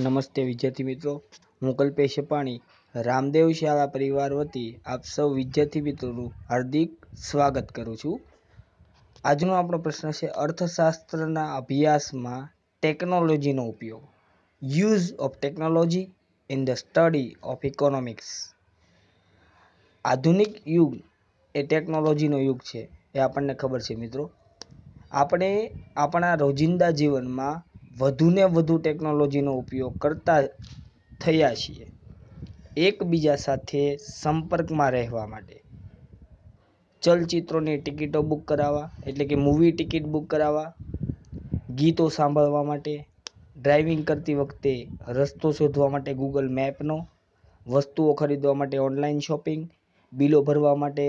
નમસ્તે વિદ્યાર્થી મિત્રો હું કલ્પેશ પાણી રામદેવ શાળા પરિવાર વતી આપ સૌ વિદ્યાર્થી મિત્રોનું હાર્દિક સ્વાગત કરું છું આજનો આપણો પ્રશ્ન છે અર્થશાસ્ત્રના અભ્યાસમાં ટેકનોલોજીનો ઉપયોગ use of technology in the study of economics આધુનિક યુગ એ ટેકનોલોજીનો યુગ છે એ આપણને ખબર છે મિત્રો આપણે આપણા રોજિંદા જીવનમાં વધુને વધુ ટેકનોલોજીનો ઉપયોગ કરતા થયા છીએ એકબીજા સાથે સંપર્કમાં રહેવા માટે ચલચિત્રોની ટિકિટો બુક કરાવવા એટલે કે મૂવી ટિકિટ બુક કરાવવા ગીતો સાંભળવા માટે ડ્રાઇવિંગ કરતી વખતે રસ્તો શોધવા માટે ગૂગલ મેપનો વસ્તુઓ ખરીદવા માટે ઓનલાઈન શોપિંગ બિલો ભરવા માટે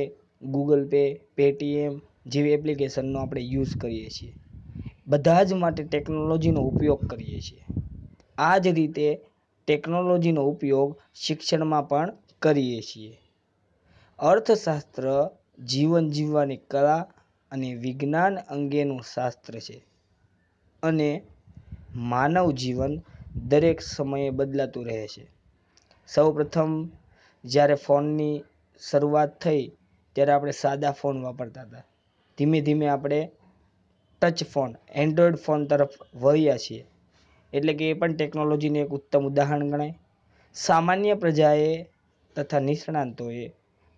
ગૂગલ પે પેટીએમ જેવી એપ્લિકેશનનો આપણે યુઝ કરીએ છીએ બધા જ માટે ટેકનોલોજીનો ઉપયોગ કરીએ છીએ આ જ રીતે ટેકનોલોજીનો ઉપયોગ શિક્ષણમાં પણ કરીએ છીએ અર્થશાસ્ત્ર જીવન જીવવાની કળા અને વિજ્ઞાન અંગેનું શાસ્ત્ર છે અને માનવ જીવન દરેક સમયે બદલાતું રહે છે સૌપ્રથમ જ્યારે ફોનની શરૂઆત થઈ ત્યારે આપણે સાદા ફોન વાપરતા હતા ધીમે ધીમે આપણે ટચ ફોન એન્ડ્રોઈડ ફોન તરફ વળ્યા છીએ એટલે કે એ પણ ટેકનોલોજીને એક ઉત્તમ ઉદાહરણ ગણાય સામાન્ય પ્રજાએ તથા નિષ્ણાતોએ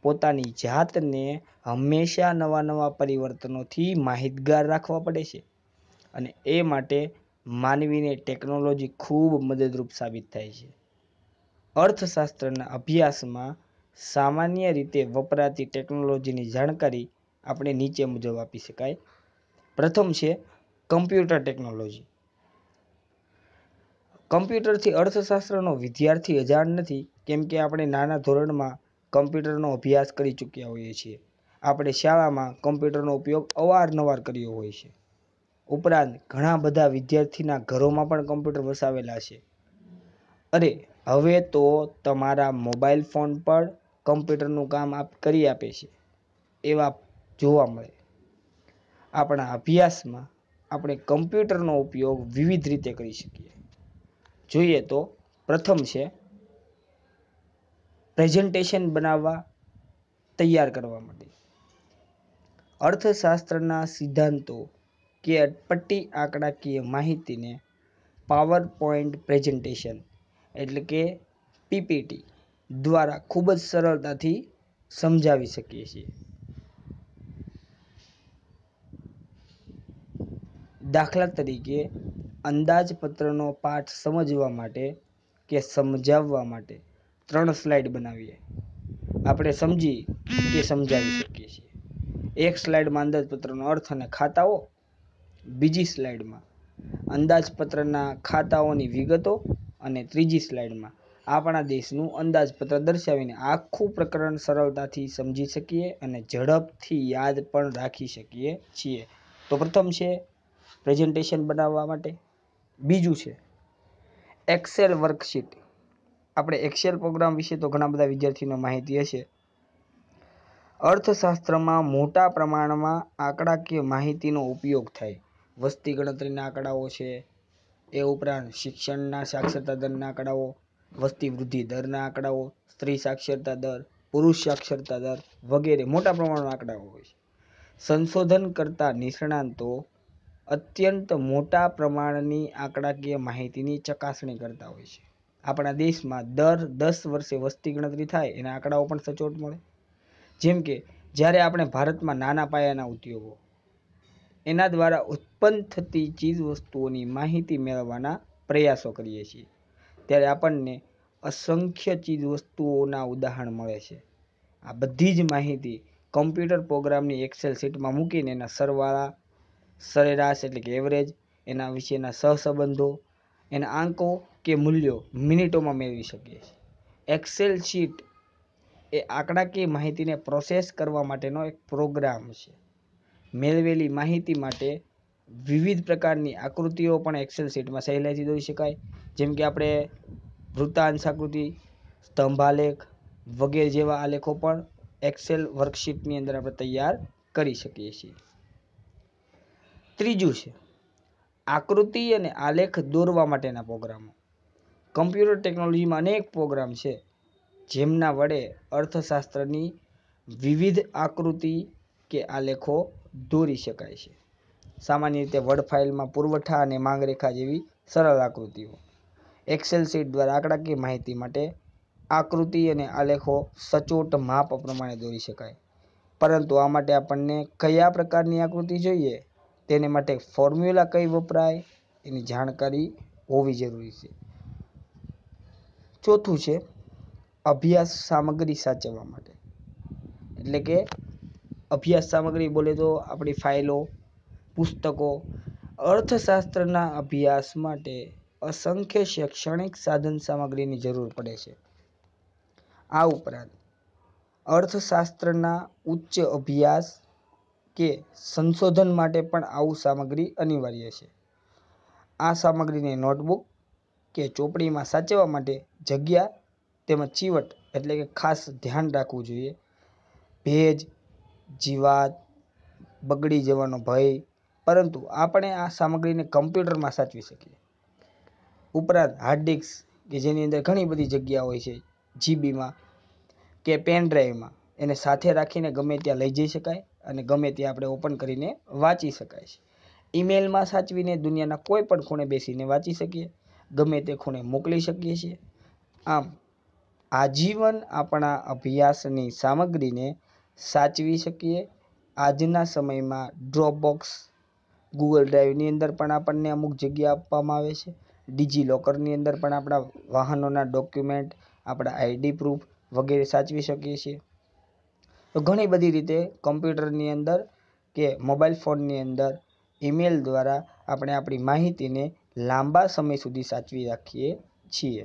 પોતાની જાતને હંમેશા નવા નવા પરિવર્તનોથી માહિતગાર રાખવા પડે છે અને એ માટે માનવીને ટેકનોલોજી ખૂબ મદદરૂપ સાબિત થાય છે અર્થશાસ્ત્રના અભ્યાસમાં સામાન્ય રીતે વપરાતી ટેકનોલોજીની જાણકારી આપણે નીચે મુજબ આપી શકાય પ્રથમ છે કમ્પ્યુટર ટેકનોલોજી કમ્પ્યુટરથી અર્થશાસ્ત્રનો વિદ્યાર્થી અજાણ નથી કેમ કે આપણે નાના ધોરણમાં કમ્પ્યુટરનો અભ્યાસ કરી ચૂક્યા હોઈએ છીએ આપણે શાળામાં કમ્પ્યુટરનો ઉપયોગ અવારનવાર કર્યો હોય છે ઉપરાંત ઘણા બધા વિદ્યાર્થીના ઘરોમાં પણ કમ્પ્યુટર વસાવેલા છે અરે હવે તો તમારા મોબાઈલ ફોન પર કમ્પ્યુટરનું કામ આપ કરી આપે છે એવા જોવા મળે આપણા અભ્યાસમાં આપણે કમ્પ્યુટરનો ઉપયોગ વિવિધ રીતે કરી શકીએ જોઈએ તો પ્રથમ છે પ્રેઝન્ટેશન બનાવવા તૈયાર કરવા માટે અર્થશાસ્ત્રના સિદ્ધાંતો કે અટપટ્ટી આંકડાકીય માહિતીને પાવર પોઈન્ટ પ્રેઝન્ટેશન એટલે કે પીપીટી દ્વારા ખૂબ જ સરળતાથી સમજાવી શકીએ છીએ દાખલા તરીકે અંદાજપત્રનો પાઠ સમજવા માટે કે સમજાવવા માટે ત્રણ સ્લાઇડ બનાવીએ આપણે સમજી કે સમજાવી શકીએ છીએ એક સ્લાઇડમાં અંદાજપત્રનો અર્થ અને ખાતાઓ બીજી સ્લાઇડમાં અંદાજપત્રના ખાતાઓની વિગતો અને ત્રીજી સ્લાઇડમાં આપણા દેશનું અંદાજપત્ર દર્શાવીને આખું પ્રકરણ સરળતાથી સમજી શકીએ અને ઝડપથી યાદ પણ રાખી શકીએ છીએ તો પ્રથમ છે પ્રેઝન્ટેશન બનાવવા માટે બીજું છે એક્સેલ વર્કશીટ આપણે એક્સેલ પ્રોગ્રામ વિશે તો ઘણા બધા વિદ્યાર્થીઓને માહિતી હશે અર્થશાસ્ત્રમાં મોટા પ્રમાણમાં આંકડાકીય માહિતીનો ઉપયોગ થાય વસ્તી ગણતરીના આંકડાઓ છે એ ઉપરાંત શિક્ષણના સાક્ષરતા દરના આંકડાઓ વસ્તી વૃદ્ધિ દરના આંકડાઓ સ્ત્રી સાક્ષરતા દર પુરુષ સાક્ષરતા દર વગેરે મોટા પ્રમાણમાં આંકડાઓ હોય છે સંશોધન કરતા નિષ્ણાંતો અત્યંત મોટા પ્રમાણની આંકડાકીય માહિતીની ચકાસણી કરતા હોય છે આપણા દેશમાં દર દસ વર્ષે વસ્તી ગણતરી થાય એના આંકડાઓ પણ સચોટ મળે જેમ કે જ્યારે આપણે ભારતમાં નાના પાયાના ઉદ્યોગો એના દ્વારા ઉત્પન્ન થતી ચીજવસ્તુઓની માહિતી મેળવવાના પ્રયાસો કરીએ છીએ ત્યારે આપણને અસંખ્ય ચીજવસ્તુઓના ઉદાહરણ મળે છે આ બધી જ માહિતી કમ્પ્યુટર પ્રોગ્રામની એક્સેલ શીટમાં મૂકીને એના સરવાળા સરેરાશ એટલે કે એવરેજ એના વિશેના સહસંબંધો એના આંકો કે મૂલ્યો મિનિટોમાં મેળવી શકીએ છીએ એક્સેલ શીટ એ આંકડાકીય માહિતીને પ્રોસેસ કરવા માટેનો એક પ્રોગ્રામ છે મેળવેલી માહિતી માટે વિવિધ પ્રકારની આકૃતિઓ પણ એક્સેલ શીટમાં સહેલાઈથી દોરી શકાય જેમ કે આપણે વૃત્તાંશ આકૃતિ સ્તંભાલેખ વગેરે જેવા આલેખો પણ એક્સેલ વર્કશીટની અંદર આપણે તૈયાર કરી શકીએ છીએ ત્રીજું છે આકૃતિ અને આલેખ દોરવા માટેના પ્રોગ્રામો કમ્પ્યુટર ટેકનોલોજીમાં અનેક પ્રોગ્રામ છે જેમના વડે અર્થશાસ્ત્રની વિવિધ આકૃતિ કે આલેખો દોરી શકાય છે સામાન્ય રીતે વર્ડ ફાઇલમાં પુરવઠા અને માંગરેખા જેવી સરળ આકૃતિઓ એક્સેલ શીટ દ્વારા આંકડાકીય માહિતી માટે આકૃતિ અને આલેખો સચોટ માપ પ્રમાણે દોરી શકાય પરંતુ આ માટે આપણને કયા પ્રકારની આકૃતિ જોઈએ તેને માટે ફોર્મ્યુલા કઈ વપરાય એની જાણકારી હોવી જરૂરી છે ચોથું છે અભ્યાસ સામગ્રી સાચવવા માટે એટલે કે અભ્યાસ સામગ્રી બોલે તો આપણી ફાઇલો પુસ્તકો અર્થશાસ્ત્રના અભ્યાસ માટે અસંખ્ય શૈક્ષણિક સાધન સામગ્રીની જરૂર પડે છે આ ઉપરાંત અર્થશાસ્ત્રના ઉચ્ચ અભ્યાસ કે સંશોધન માટે પણ આવું સામગ્રી અનિવાર્ય છે આ સામગ્રીને નોટબુક કે ચોપડીમાં સાચવવા માટે જગ્યા તેમજ ચીવટ એટલે કે ખાસ ધ્યાન રાખવું જોઈએ ભેજ જીવાત બગડી જવાનો ભય પરંતુ આપણે આ સામગ્રીને કમ્પ્યુટરમાં સાચવી શકીએ ઉપરાંત હાર્ડ ડિસ્ક કે જેની અંદર ઘણી બધી જગ્યા હોય છે જીબીમાં કે પેન ડ્રાઈવમાં એને સાથે રાખીને ગમે ત્યાં લઈ જઈ શકાય અને ગમે તે આપણે ઓપન કરીને વાંચી શકાય છે ઈમેલમાં સાચવીને દુનિયાના કોઈ પણ ખૂણે બેસીને વાંચી શકીએ ગમે તે ખૂણે મોકલી શકીએ છીએ આમ આજીવન આપણા અભ્યાસની સામગ્રીને સાચવી શકીએ આજના સમયમાં ડ્રોપબોક્સ ગૂગલ ડ્રાઈવની અંદર પણ આપણને અમુક જગ્યા આપવામાં આવે છે ડીજી લોકરની અંદર પણ આપણા વાહનોના ડોક્યુમેન્ટ આપણા આઈડી પ્રૂફ વગેરે સાચવી શકીએ છીએ તો ઘણી બધી રીતે કમ્પ્યુટરની અંદર કે મોબાઈલ ફોનની અંદર ઈમેલ દ્વારા આપણે આપણી માહિતીને લાંબા સમય સુધી સાચવી રાખીએ છીએ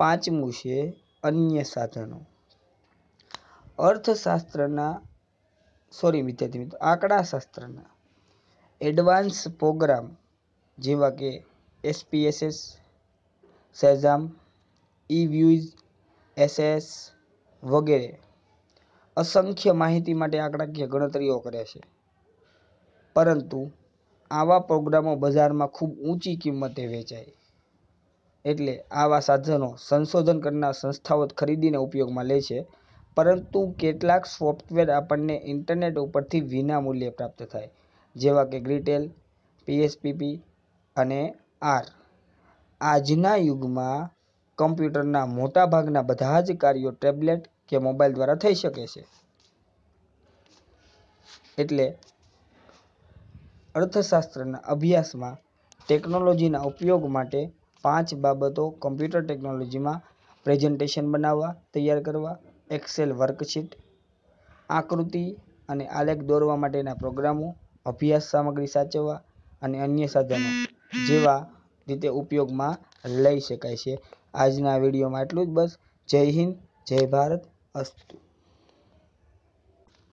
પાંચમું છે અન્ય સાધનો અર્થશાસ્ત્રના સોરી વિદ્યાર્થી મિત્રો આંકડાશાસ્ત્રના એડવાન્સ પ્રોગ્રામ જેવા કે એસપીએસએસ સેઝામ ઈ વ્યૂઝ એસએસ વગેરે અસંખ્ય માહિતી માટે આંકડાકીય ગણતરીઓ કરે છે પરંતુ આવા પ્રોગ્રામો બજારમાં ખૂબ ઊંચી કિંમતે વેચાય એટલે આવા સાધનો સંશોધન કરનાર સંસ્થાઓ ખરીદીને ઉપયોગમાં લે છે પરંતુ કેટલાક સોફ્ટવેર આપણને ઇન્ટરનેટ ઉપરથી વિના મૂલ્યે પ્રાપ્ત થાય જેવા કે ગ્રીટેલ પીએસપીપી અને આર આજના યુગમાં કમ્પ્યુટરના મોટાભાગના બધા જ કાર્યો ટેબ્લેટ કે મોબાઈલ દ્વારા થઈ શકે છે એટલે અર્થશાસ્ત્રના અભ્યાસમાં ટેકનોલોજીના ઉપયોગ માટે પાંચ બાબતો કમ્પ્યુટર ટેકનોલોજીમાં પ્રેઝન્ટેશન બનાવવા તૈયાર કરવા એક્સેલ વર્કશીટ આકૃતિ અને આલેખ દોરવા માટેના પ્રોગ્રામો અભ્યાસ સામગ્રી સાચવવા અને અન્ય સાધનો જેવા રીતે ઉપયોગમાં લઈ શકાય છે આજના વિડીયોમાં એટલું જ બસ જય હિન્દ જય ભારત Gracias.